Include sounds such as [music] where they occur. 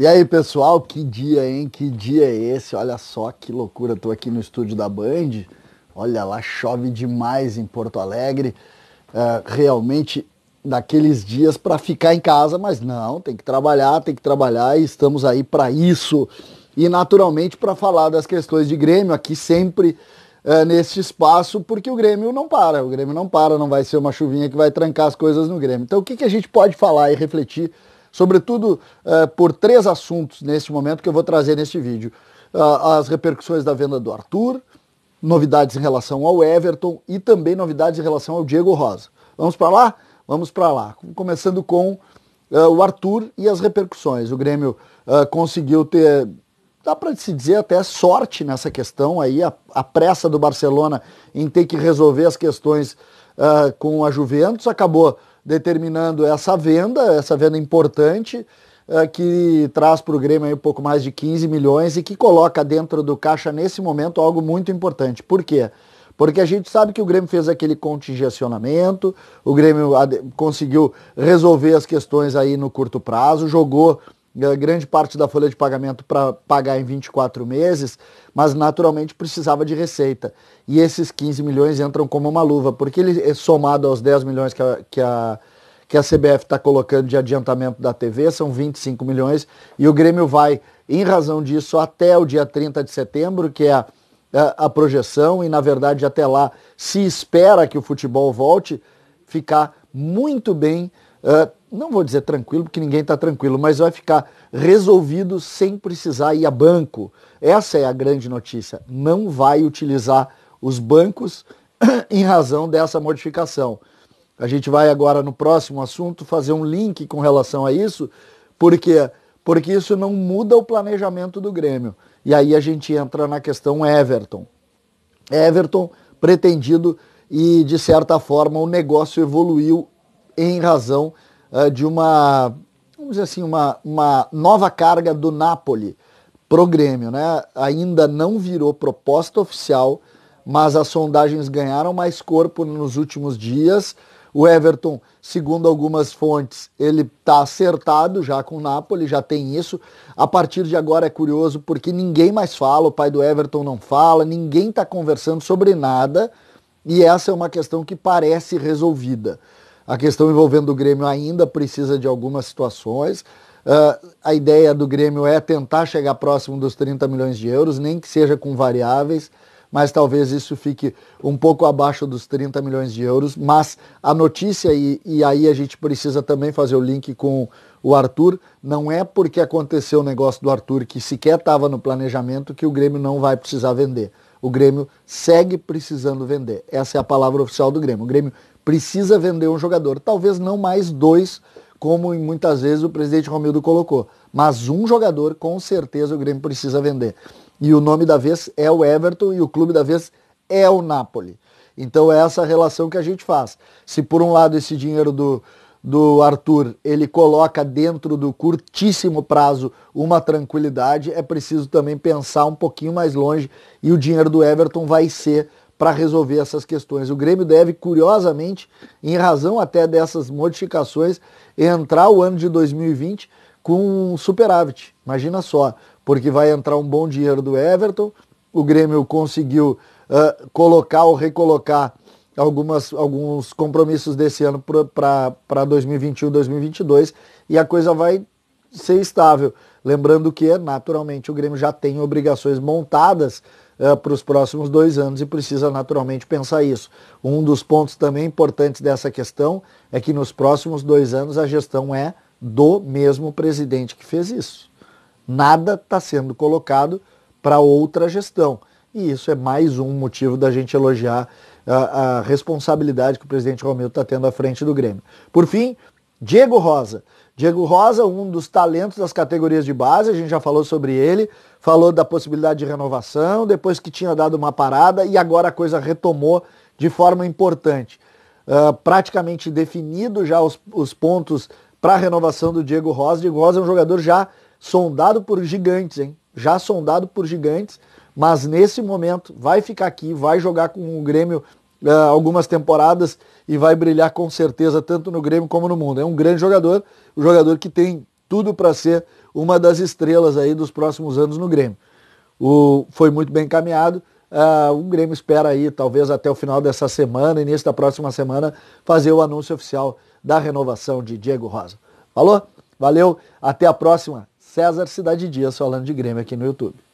E aí, pessoal, que dia, hein? Que dia é esse? Olha só que loucura, tô aqui no estúdio da Band. Olha lá, chove demais em Porto Alegre. É, realmente daqueles dias para ficar em casa, mas não, tem que trabalhar, tem que trabalhar e estamos aí para isso. E naturalmente para falar das questões de Grêmio aqui sempre é, neste espaço, porque o Grêmio não para, o Grêmio não para, não vai ser uma chuvinha que vai trancar as coisas no Grêmio. Então o que, que a gente pode falar e refletir sobretudo eh, por três assuntos neste momento que eu vou trazer neste vídeo: ah, as repercussões da venda do Arthur, novidades em relação ao Everton e também novidades em relação ao Diego Rosa. Vamos para lá? Vamos para lá. Começando com eh, o Arthur e as repercussões. O Grêmio eh, conseguiu ter dá para se dizer até sorte nessa questão aí, a, a, pressa do Barcelona em ter que resolver as questões uh, com a Juventus acabou determinando essa venda, essa venda importante, eh, que traz para o Grêmio um pouco mais de 15 milhões e que coloca dentro do caixa nesse momento algo muito importante. Por quê? Porque a gente sabe que o Grêmio fez aquele contingencionamento, o Grêmio conseguiu resolver as questões aí no curto prazo, jogou grande parte da folha de pagamento para pagar em 24 meses, mas naturalmente precisava de receita. E esses 15 milhões entram como uma luva, porque ele é, somado aos 10 milhões que a, que a, que a CBF está colocando de adiantamento da TV, são 25 milhões, e o Grêmio vai, em razão disso, até o dia 30 de setembro, que é a, a, a projeção, e na verdade até lá se espera que o futebol volte, ficar muito bem uh, não vou dizer tranquilo, porque ninguém está tranquilo, mas vai ficar resolvido sem precisar ir a banco. Essa é a grande notícia. Não vai utilizar os bancos [clears throat] em razão dessa modificação. A gente vai agora no próximo assunto fazer um link com relação a isso, porque porque isso não muda o planejamento do Grêmio. E aí a gente entra na questão Everton. Everton pretendido e de certa forma o negócio evoluiu em razão eh, de uma, vamos dizer assim, uma, uma nova carga do Napoli pro Grêmio, né? Ainda não virou proposta oficial, mas as sondagens ganharam mais corpo nos últimos dias. O Everton, segundo algumas fontes, ele está acertado já com o Napoli, já tem isso. A partir de agora é curioso porque ninguém mais fala, o pai do Everton não fala, ninguém está conversando sobre nada. E essa é uma questão que parece resolvida. A questão envolvendo o Grêmio ainda precisa de algumas situações. Uh, a ideia do Grêmio é tentar chegar próximo dos 30 milhões de euros, nem que seja com variáveis, mas talvez isso fique um pouco abaixo dos 30 milhões de euros. Mas a notícia, e, e aí a gente precisa também fazer o link com o Arthur, não é porque aconteceu o negócio do Arthur, que sequer estava no planejamento, que o Grêmio não vai precisar vender. O Grêmio segue precisando vender. Essa é a palavra oficial do Grêmio. O Grêmio precisa vender um jogador, talvez não mais dois, como muitas vezes o presidente Romildo colocou, mas um jogador com certeza o Grêmio precisa vender. E o nome da vez é o Everton e o clube da vez é o Napoli. Então é essa relação que a gente faz. Se por um lado esse dinheiro do, do Arthur, ele coloca dentro do curtíssimo prazo uma tranquilidade, é preciso também pensar um pouquinho mais longe e o dinheiro do Everton vai ser para resolver essas questões. O Grêmio deve, curiosamente, em razão até dessas modificações, entrar o ano de 2020 com um superávit. Imagina só, porque vai entrar um bom dinheiro do Everton, o Grêmio conseguiu uh, colocar ou recolocar algumas, alguns compromissos desse ano para 2021, 2022 e a coisa vai ser estável. Lembrando que, naturalmente, o Grêmio já tem obrigações montadas uh, para os próximos dois anos e precisa naturalmente pensar isso. Um dos pontos também importantes dessa questão é que nos próximos dois anos a gestão é do mesmo presidente que fez isso. Nada está sendo colocado para outra gestão. E isso é mais um motivo da gente elogiar a, a responsabilidade que o presidente Romildo está tendo à frente do Grêmio. Por fim, Diego Rosa. Diego Rosa, um dos talentos das categorias de base, a gente já falou sobre ele, falou da possibilidade de renovação, depois que tinha dado uma parada e agora a coisa retomou de forma importante. Uh, praticamente definido já os, os pontos para a renovação do Diego Rosa. Diego Rosa é um jogador já sondado por gigantes, hein? Já sondado por gigantes, mas nesse momento vai ficar aqui, vai jogar com o Grêmio né, algumas temporadas e vai brilhar com certeza tanto no Grêmio como no mundo. É um grande jogador, um jogador que tem tudo para ser uma das estrelas aí dos próximos anos no Grêmio. O, foi muito bem encaminhado. Uh, o Grêmio espera aí, talvez até o final dessa semana, início da próxima semana, fazer o anúncio oficial da renovação de Diego Rosa. Falou? Valeu, até a próxima. César Cidade Dias falando de Grêmio aqui no YouTube.